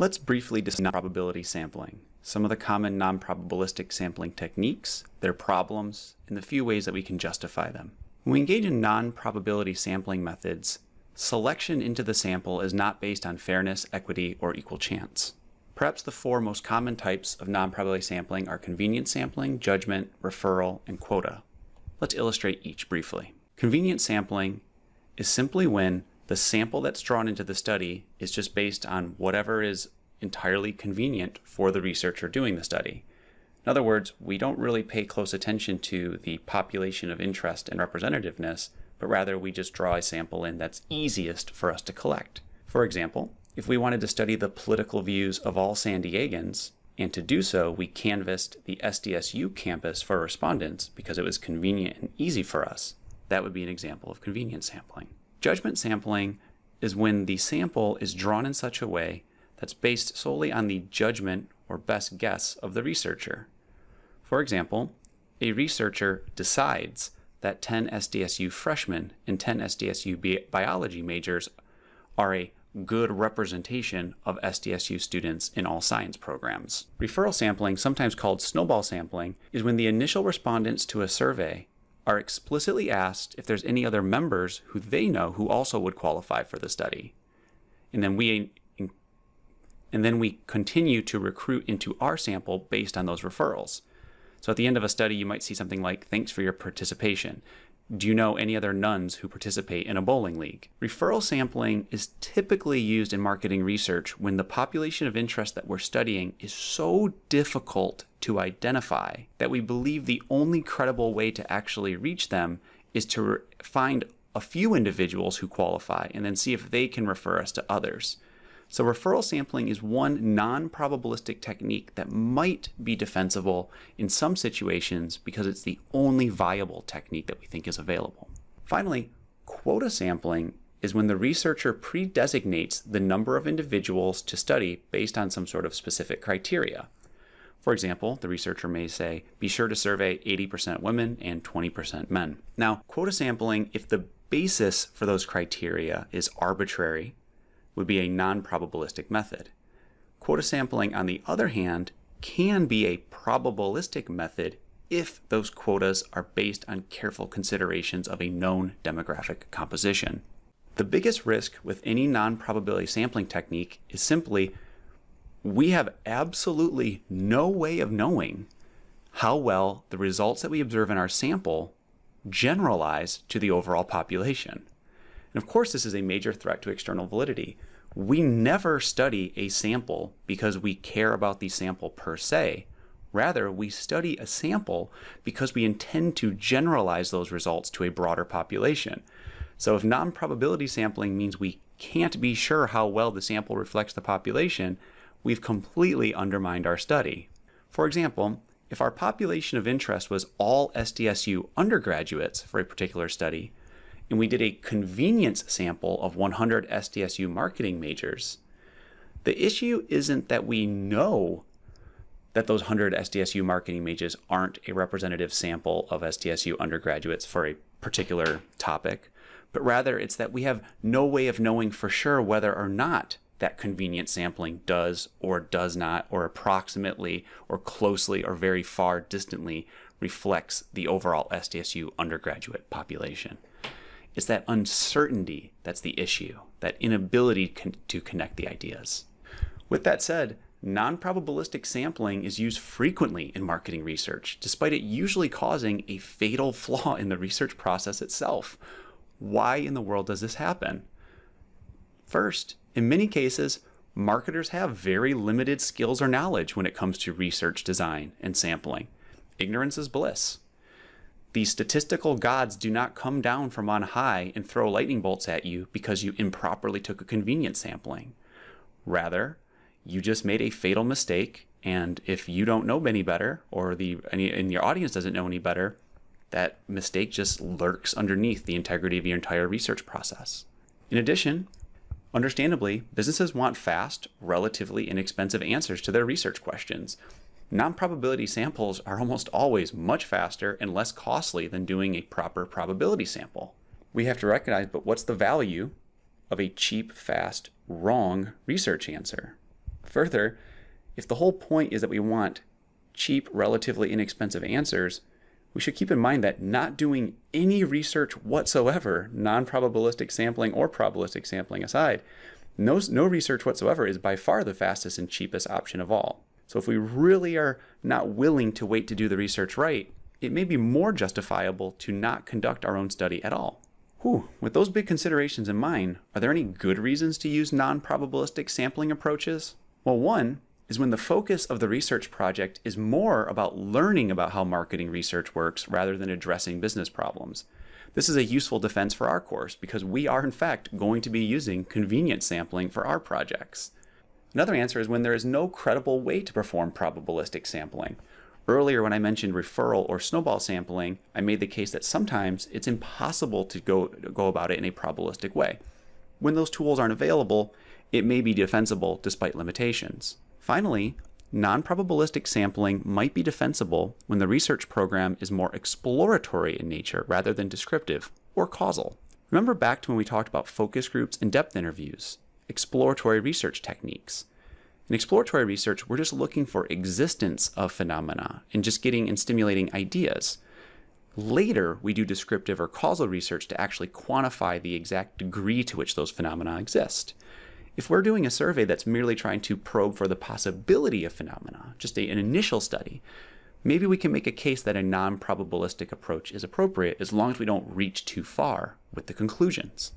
Let's briefly discuss probability sampling, some of the common non-probabilistic sampling techniques, their problems, and the few ways that we can justify them. When we engage in non-probability sampling methods, selection into the sample is not based on fairness, equity, or equal chance. Perhaps the four most common types of non-probability sampling are convenience sampling, judgment, referral, and quota. Let's illustrate each briefly. Convenient sampling is simply when the sample that's drawn into the study is just based on whatever is entirely convenient for the researcher doing the study. In other words, we don't really pay close attention to the population of interest and representativeness, but rather we just draw a sample in that's easiest for us to collect. For example, if we wanted to study the political views of all San Diegans, and to do so, we canvassed the SDSU campus for respondents because it was convenient and easy for us. That would be an example of convenient sampling. Judgment sampling is when the sample is drawn in such a way that's based solely on the judgment or best guess of the researcher. For example, a researcher decides that 10 SDSU freshmen and 10 SDSU bi biology majors are a good representation of SDSU students in all science programs. Referral sampling, sometimes called snowball sampling, is when the initial respondents to a survey are explicitly asked if there's any other members who they know who also would qualify for the study. And then we and then we continue to recruit into our sample based on those referrals. So at the end of a study, you might see something like, Thanks for your participation. Do you know any other nuns who participate in a bowling league? Referral sampling is typically used in marketing research when the population of interest that we're studying is so difficult to identify that we believe the only credible way to actually reach them is to find a few individuals who qualify and then see if they can refer us to others. So referral sampling is one non-probabilistic technique that might be defensible in some situations because it's the only viable technique that we think is available. Finally, quota sampling is when the researcher pre-designates the number of individuals to study based on some sort of specific criteria. For example, the researcher may say, be sure to survey 80% women and 20% men. Now, quota sampling, if the basis for those criteria is arbitrary would be a non-probabilistic method. Quota sampling, on the other hand, can be a probabilistic method if those quotas are based on careful considerations of a known demographic composition. The biggest risk with any non-probability sampling technique is simply we have absolutely no way of knowing how well the results that we observe in our sample generalize to the overall population. And of course, this is a major threat to external validity. We never study a sample because we care about the sample per se. Rather, we study a sample because we intend to generalize those results to a broader population. So if non-probability sampling means we can't be sure how well the sample reflects the population, we've completely undermined our study. For example, if our population of interest was all SDSU undergraduates for a particular study, and we did a convenience sample of 100 SDSU marketing majors, the issue isn't that we know that those 100 SDSU marketing majors aren't a representative sample of SDSU undergraduates for a particular topic, but rather it's that we have no way of knowing for sure whether or not that convenient sampling does or does not, or approximately or closely or very far distantly reflects the overall SDSU undergraduate population. It's that uncertainty that's the issue, that inability to connect the ideas. With that said, non probabilistic sampling is used frequently in marketing research, despite it usually causing a fatal flaw in the research process itself. Why in the world does this happen? First, in many cases, marketers have very limited skills or knowledge when it comes to research design and sampling. Ignorance is bliss. These statistical gods do not come down from on high and throw lightning bolts at you because you improperly took a convenient sampling. Rather, you just made a fatal mistake, and if you don't know any better, or the any, and your audience doesn't know any better, that mistake just lurks underneath the integrity of your entire research process. In addition, understandably, businesses want fast, relatively inexpensive answers to their research questions non-probability samples are almost always much faster and less costly than doing a proper probability sample. We have to recognize, but what's the value of a cheap, fast, wrong research answer? Further, if the whole point is that we want cheap, relatively inexpensive answers, we should keep in mind that not doing any research whatsoever, non probabilistic sampling or probabilistic sampling aside, no, no research whatsoever is by far the fastest and cheapest option of all. So if we really are not willing to wait to do the research right, it may be more justifiable to not conduct our own study at all. Whew. With those big considerations in mind, are there any good reasons to use non probabilistic sampling approaches? Well, one is when the focus of the research project is more about learning about how marketing research works rather than addressing business problems. This is a useful defense for our course because we are, in fact, going to be using convenient sampling for our projects. Another answer is when there is no credible way to perform probabilistic sampling. Earlier, when I mentioned referral or snowball sampling, I made the case that sometimes it's impossible to go, go about it in a probabilistic way. When those tools aren't available, it may be defensible despite limitations. Finally, non probabilistic sampling might be defensible when the research program is more exploratory in nature rather than descriptive or causal. Remember back to when we talked about focus groups and depth interviews exploratory research techniques. In exploratory research, we're just looking for existence of phenomena and just getting and stimulating ideas. Later, we do descriptive or causal research to actually quantify the exact degree to which those phenomena exist. If we're doing a survey that's merely trying to probe for the possibility of phenomena, just a, an initial study, maybe we can make a case that a non probabilistic approach is appropriate as long as we don't reach too far with the conclusions.